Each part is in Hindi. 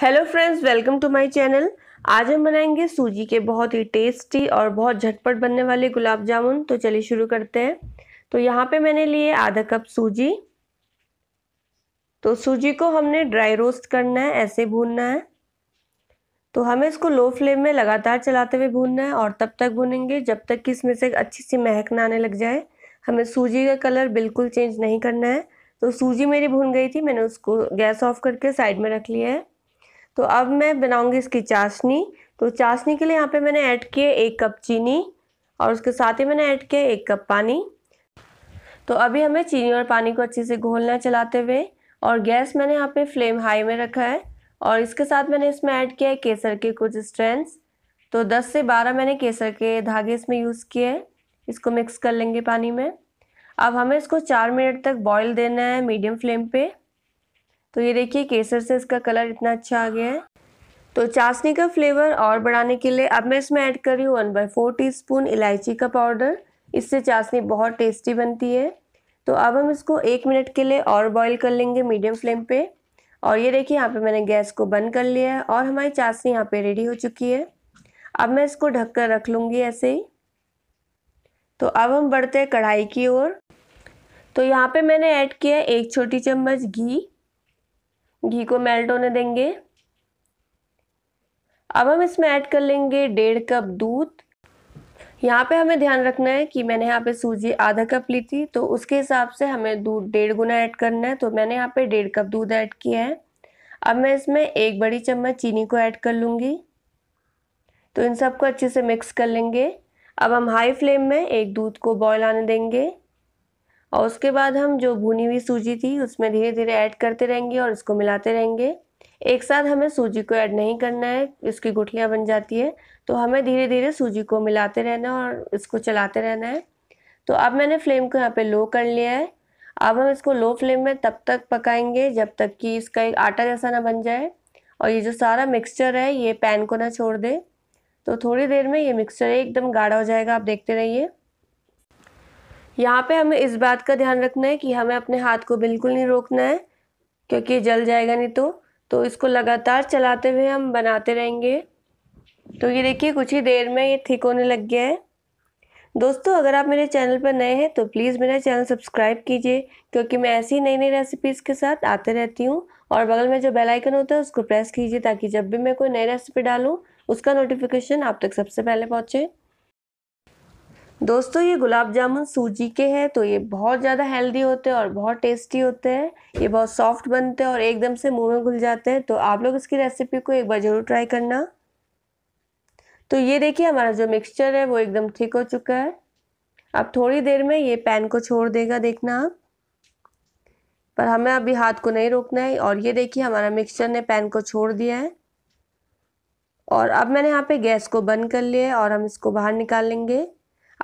hello friends welcome to my channel आज हम बनाएंगे सूजी के बहुत ही टेस्टी और बहुत झटपट बनने वाले गुलाब जामुन तो चलिए शुरू करते हैं तो यहाँ पे मैंने लिए आधा कप सूजी तो सूजी को हमने ड्राई रोस्ट करना है ऐसे भूनना है तो हमें इसको लो फ्लेम में लगातार चलाते हुए भूनना है और तब तक भूनेंगे जब तक कि इसमें से अच्छी सी महक ना आने लग जाए हमें सूजी का कलर बिल्कुल चेंज नहीं करना है तो सूजी मेरी भून गई थी मैंने उसको गैस ऑफ करके साइड में रख लिया है तो अब मैं बनाऊंगी इसकी चाशनी तो चाशनी के लिए यहाँ पे मैंने ऐड किए एक कप चीनी और उसके साथ ही मैंने ऐड किया एक कप पानी तो अभी हमें चीनी और पानी को अच्छे से घोलना चलाते हुए और गैस मैंने यहाँ पे फ्लेम हाई में रखा है और इसके साथ मैंने इसमें ऐड किया है केसर के कुछ स्ट्रेंथ तो 10 से 12 मैंने केसर के धागे इसमें यूज़ किए इसको मिक्स कर लेंगे पानी में अब हमें इसको चार मिनट तक बॉईल देना है मीडियम फ्लेम पे तो ये देखिए केसर से इसका कलर इतना अच्छा आ गया है तो चाशनी का फ्लेवर और बढ़ाने के लिए अब मैं इसमें ऐड कर रही हूँ वन बाई फोर टी इलायची का पाउडर इससे चाशनी बहुत टेस्टी बनती है तो अब हम इसको एक मिनट के लिए और बॉईल कर लेंगे मीडियम फ्लेम पे और ये देखिए यहाँ पे मैंने गैस को बंद कर लिया है और हमारी चाशनी यहाँ पे रेडी हो चुकी है अब मैं इसको ढक कर रख लूँगी ऐसे ही तो अब हम बढ़ते हैं कढ़ाई की ओर तो यहाँ पे मैंने ऐड किया है एक छोटी चम्मच घी घी को मेल्ट होने देंगे अब हम इसमें ऐड कर लेंगे डेढ़ कप दूध यहाँ पे हमें ध्यान रखना है कि मैंने यहाँ पे सूजी आधा कप ली थी तो उसके हिसाब से हमें दूध डेढ़ गुना ऐड करना है तो मैंने यहाँ पे डेढ़ कप दूध ऐड किया है अब मैं इसमें एक बड़ी चम्मच चीनी को ऐड कर लूँगी तो इन सबको अच्छे से मिक्स कर लेंगे अब हम हाई फ्लेम में एक दूध को बॉयल आने देंगे और उसके बाद हम जो भुनी हुई सूजी थी उसमें धीरे धीरे ऐड करते रहेंगे और इसको मिलाते रहेंगे एक साथ हमें सूजी को ऐड नहीं करना है इसकी गुठलियाँ बन जाती है तो हमें धीरे धीरे सूजी को मिलाते रहना और इसको चलाते रहना है तो अब मैंने फ्लेम को यहाँ पे लो कर लिया है अब हम इसको लो फ्लेम में तब तक पकाएंगे जब तक कि इसका एक आटा जैसा ना बन जाए और ये जो सारा मिक्सचर है ये पैन को ना छोड़ दे तो थोड़ी देर में ये मिक्सचर एकदम गाढ़ा हो जाएगा आप देखते रहिए यहाँ पे हमें इस बात का ध्यान रखना है कि हमें अपने हाथ को बिल्कुल नहीं रोकना है क्योंकि ये जल जाएगा नहीं तो तो इसको लगातार चलाते हुए हम बनाते रहेंगे तो ये देखिए कुछ ही देर में ये ठीक होने लग गया है दोस्तों अगर आप मेरे चैनल पर नए हैं तो प्लीज़ मेरा चैनल सब्सक्राइब कीजिए क्योंकि मैं ऐसी नई नई रेसिपीज़ के साथ आते रहती हूँ और बगल में जो बेल आइकन होता है उसको प्रेस कीजिए ताकि जब भी मैं कोई नई रेसिपी डालूँ उसका नोटिफिकेशन आप तक सबसे पहले पहुँचे दोस्तों ये गुलाब जामुन सूजी के हैं तो ये बहुत ज़्यादा हेल्दी होते हैं और बहुत टेस्टी होते हैं ये बहुत सॉफ्ट बनते हैं और एकदम से मुंह में घुल जाते हैं तो आप लोग इसकी रेसिपी को एक बार ज़रूर ट्राई करना तो ये देखिए हमारा जो मिक्सचर है वो एकदम ठीक हो चुका है अब थोड़ी देर में ये पैन को छोड़ देगा देखना पर हमें अभी हाथ को नहीं रोकना है और ये देखिए हमारा मिक्सचर ने पैन को छोड़ दिया है और अब मैंने यहाँ पे गैस को बंद कर लिया है और हम इसको बाहर निकाल लेंगे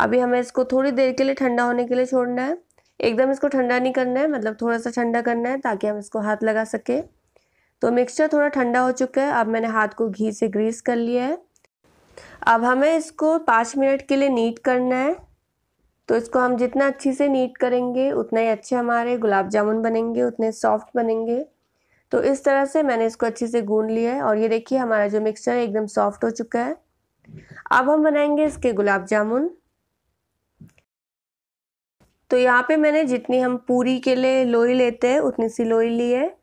अभी हमें इसको थोड़ी देर के लिए ठंडा होने के लिए छोड़ना है एकदम इसको ठंडा नहीं करना है मतलब थोड़ा सा ठंडा करना है ताकि हम इसको हाथ लगा सकें तो मिक्सचर थोड़ा ठंडा हो चुका है अब मैंने हाथ को घी से ग्रीस कर लिया है अब हमें इसको पाँच मिनट के लिए नीट करना है तो इसको हम जितना अच्छे से नीट करेंगे उतना ही अच्छे हमारे गुलाब जामुन बनेंगे उतने सॉफ्ट बनेंगे तो इस तरह से मैंने इसको अच्छे से गूंद लिया है और ये देखिए हमारा जो मिक्सचर है एकदम सॉफ्ट हो चुका है अब हम बनाएंगे इसके गुलाब जामुन तो यहाँ पे मैंने जितनी हम पूरी के लिए लोई लेते हैं उतनी सी लोई ली है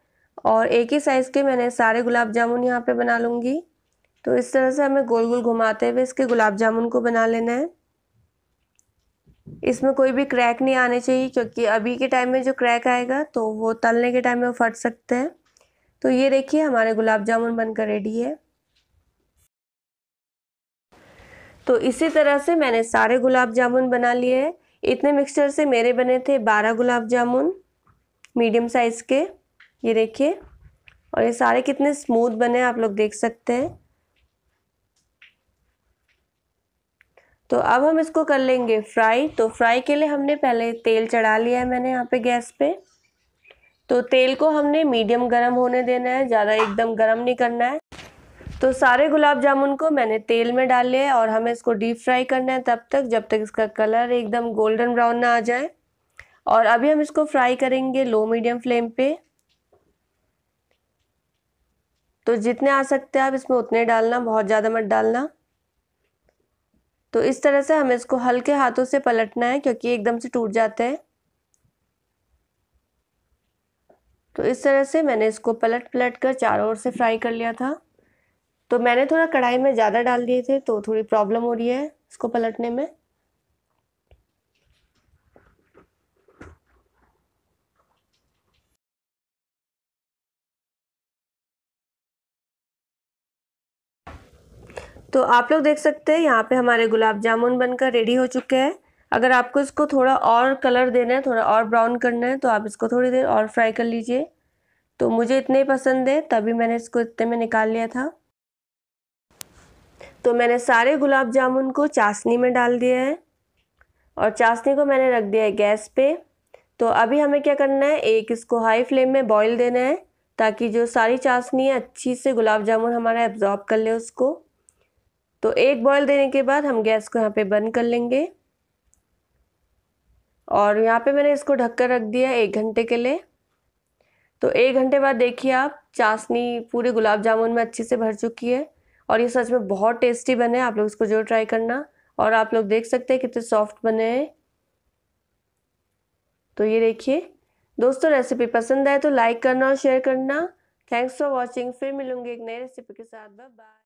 और एक ही साइज़ के मैंने सारे गुलाब जामुन यहाँ पे बना लूँगी तो इस तरह से हमें गोल गोल घुमाते हुए इसके गुलाब जामुन को बना लेना है इसमें कोई भी क्रैक नहीं आने चाहिए क्योंकि अभी के टाइम में जो क्रैक आएगा तो वो तलने के टाइम में फट सकते हैं तो ये देखिए हमारे गुलाब जामुन बनकर रेडी है तो इसी तरह से मैंने सारे गुलाब जामुन बना लिए हैं इतने मिक्सचर से मेरे बने थे बारह गुलाब जामुन मीडियम साइज़ के ये देखिए और ये सारे कितने स्मूथ बने आप लोग देख सकते हैं तो अब हम इसको कर लेंगे फ्राई तो फ्राई के लिए हमने पहले तेल चढ़ा लिया है मैंने यहाँ पे गैस पे तो तेल को हमने मीडियम गरम होने देना है ज़्यादा एकदम गरम नहीं करना है तो सारे गुलाब जामुन को मैंने तेल में डाल लिया और हमें इसको डीप फ्राई करना है तब तक जब तक इसका कलर एकदम गोल्डन ब्राउन ना आ जाए और अभी हम इसको फ्राई करेंगे लो मीडियम फ्लेम पे तो जितने आ सकते हैं आप इसमें उतने डालना बहुत ज़्यादा मत डालना तो इस तरह से हमें इसको हल्के हाथों से पलटना है क्योंकि एकदम से टूट जाते हैं तो इस तरह से मैंने इसको पलट पलट कर चारों ओर से फ्राई कर लिया था तो मैंने थोड़ा कढ़ाई में ज़्यादा डाल दिए थे तो थोड़ी प्रॉब्लम हो रही है इसको पलटने में तो आप लोग देख सकते हैं यहाँ पे हमारे गुलाब जामुन बनकर रेडी हो चुके हैं अगर आपको इसको थोड़ा और कलर देना है थोड़ा और ब्राउन करना है तो आप इसको थोड़ी देर और फ्राई कर लीजिए तो मुझे इतने ही पसंद है तभी मैंने इसको इतने में निकाल लिया था तो मैंने सारे गुलाब जामुन को चाशनी में डाल दिया है और चाशनी को मैंने रख दिया है गैस पे तो अभी हमें क्या करना है एक इसको हाई फ्लेम में बॉईल देना है ताकि जो सारी चाशनी है अच्छी से गुलाब जामुन हमारा एब्जॉर्ब कर ले उसको तो एक बॉईल देने के बाद हम गैस को यहाँ पे बंद कर लेंगे और यहाँ पे मैंने इसको ढककर रख दिया एक घंटे के लिए तो एक घंटे बाद देखिए आप चाशनी पूरे गुलाब जामुन में अच्छे से भर चुकी है और ये सच में बहुत टेस्टी बने आप लोग इसको जरूर ट्राई करना और आप लोग देख सकते हैं कितने सॉफ्ट बने हैं तो ये देखिए दोस्तों रेसिपी पसंद आए तो लाइक करना और शेयर करना थैंक्स फॉर वॉचिंग फिर मिलूंगी एक नई रेसिपी के साथ बाय